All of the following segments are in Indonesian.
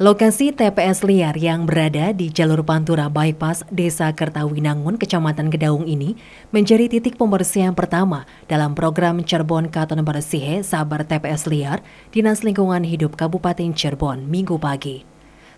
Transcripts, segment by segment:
Lokasi TPS liar yang berada di jalur Pantura Bypass Desa Kertawinangun, Kecamatan Gedaung ini menjadi titik pembersihan pertama dalam program Cirebon Katon Bersihe Sabar TPS Liar Dinas Lingkungan Hidup Kabupaten Cirebon Minggu pagi.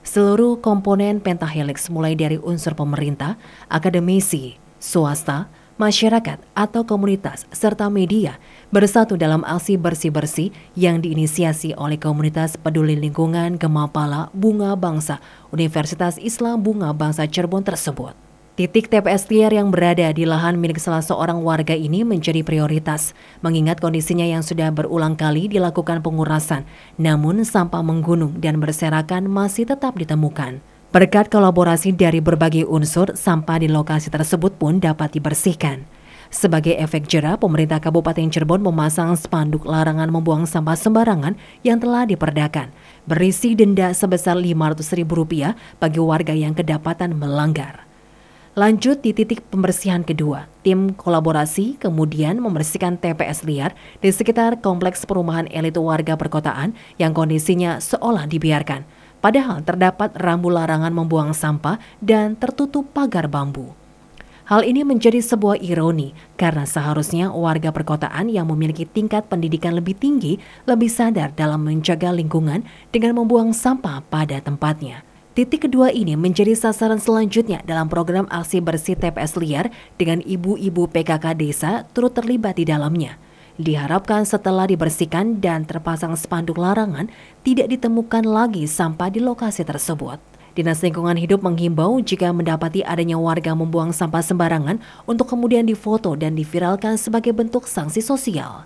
Seluruh komponen pentahelix mulai dari unsur pemerintah, akademisi, swasta, masyarakat atau komunitas serta media bersatu dalam aksi bersih-bersih yang diinisiasi oleh komunitas peduli lingkungan Gemapala Bunga Bangsa Universitas Islam Bunga Bangsa Cirebon tersebut. Titik TPS liar yang berada di lahan milik salah seorang warga ini menjadi prioritas, mengingat kondisinya yang sudah berulang kali dilakukan pengurasan, namun sampah menggunung dan berserakan masih tetap ditemukan. Berkat kolaborasi dari berbagai unsur, sampah di lokasi tersebut pun dapat dibersihkan. Sebagai efek jera, pemerintah Kabupaten Cirebon memasang spanduk larangan membuang sampah sembarangan yang telah diperdakan, berisi denda sebesar Rp500.000 bagi warga yang kedapatan melanggar. Lanjut di titik pembersihan kedua, tim kolaborasi kemudian membersihkan TPS liar di sekitar kompleks perumahan elit warga perkotaan yang kondisinya seolah dibiarkan. Padahal terdapat rambu larangan membuang sampah dan tertutup pagar bambu. Hal ini menjadi sebuah ironi karena seharusnya warga perkotaan yang memiliki tingkat pendidikan lebih tinggi lebih sadar dalam menjaga lingkungan dengan membuang sampah pada tempatnya. Titik kedua ini menjadi sasaran selanjutnya dalam program aksi bersih TPS liar dengan ibu-ibu PKK desa turut terlibat di dalamnya. Diharapkan setelah dibersihkan dan terpasang spanduk larangan, tidak ditemukan lagi sampah di lokasi tersebut. Dinas Lingkungan Hidup menghimbau jika mendapati adanya warga membuang sampah sembarangan untuk kemudian difoto dan diviralkan sebagai bentuk sanksi sosial.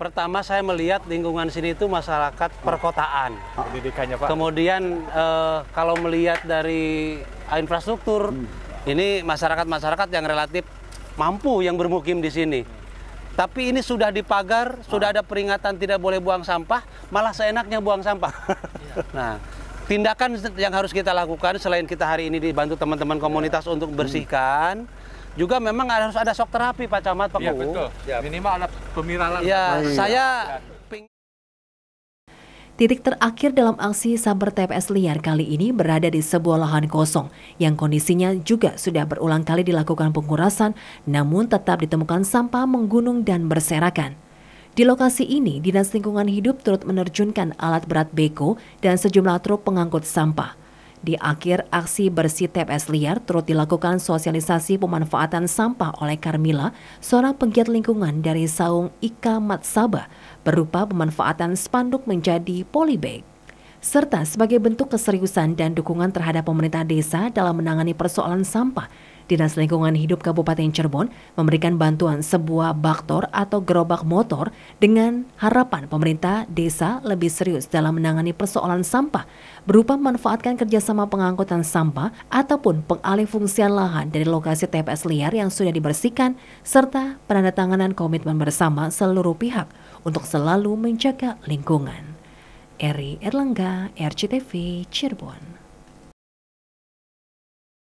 Pertama saya melihat lingkungan sini itu masyarakat perkotaan. Pendidikannya Pak. Kemudian eh, kalau melihat dari infrastruktur, hmm. ini masyarakat-masyarakat yang relatif mampu yang bermukim di sini. Tapi ini sudah dipagar, ah. sudah ada peringatan tidak boleh buang sampah, malah seenaknya buang sampah. Ya. nah, tindakan yang harus kita lakukan selain kita hari ini dibantu teman-teman iya. komunitas ya. untuk hmm. bersihkan, hmm. juga memang harus ada sok terapi Pak Camat, Pak Iya, betul. Ya. Minimal ada pemiralan. Ya, saya iya. Titik terakhir dalam aksi saber TPS liar kali ini berada di sebuah lahan kosong yang kondisinya juga sudah berulang kali dilakukan pengurasan namun tetap ditemukan sampah menggunung dan berserakan. Di lokasi ini, Dinas Lingkungan Hidup turut menerjunkan alat berat beko dan sejumlah truk pengangkut sampah. Di akhir aksi bersih TPS liar turut dilakukan sosialisasi pemanfaatan sampah oleh Carmila, seorang penggiat lingkungan dari Saung Ika Matsaba, berupa pemanfaatan spanduk menjadi polybag serta sebagai bentuk keseriusan dan dukungan terhadap pemerintah desa dalam menangani persoalan sampah Dinas Lingkungan Hidup Kabupaten Cirebon memberikan bantuan sebuah baktor atau gerobak motor dengan harapan pemerintah desa lebih serius dalam menangani persoalan sampah berupa memanfaatkan kerjasama pengangkutan sampah ataupun pengalih fungsian lahan dari lokasi TPS liar yang sudah dibersihkan serta penandatanganan komitmen bersama seluruh pihak untuk selalu menjaga lingkungan. Eri Erlangga, RCTV, Cirebon.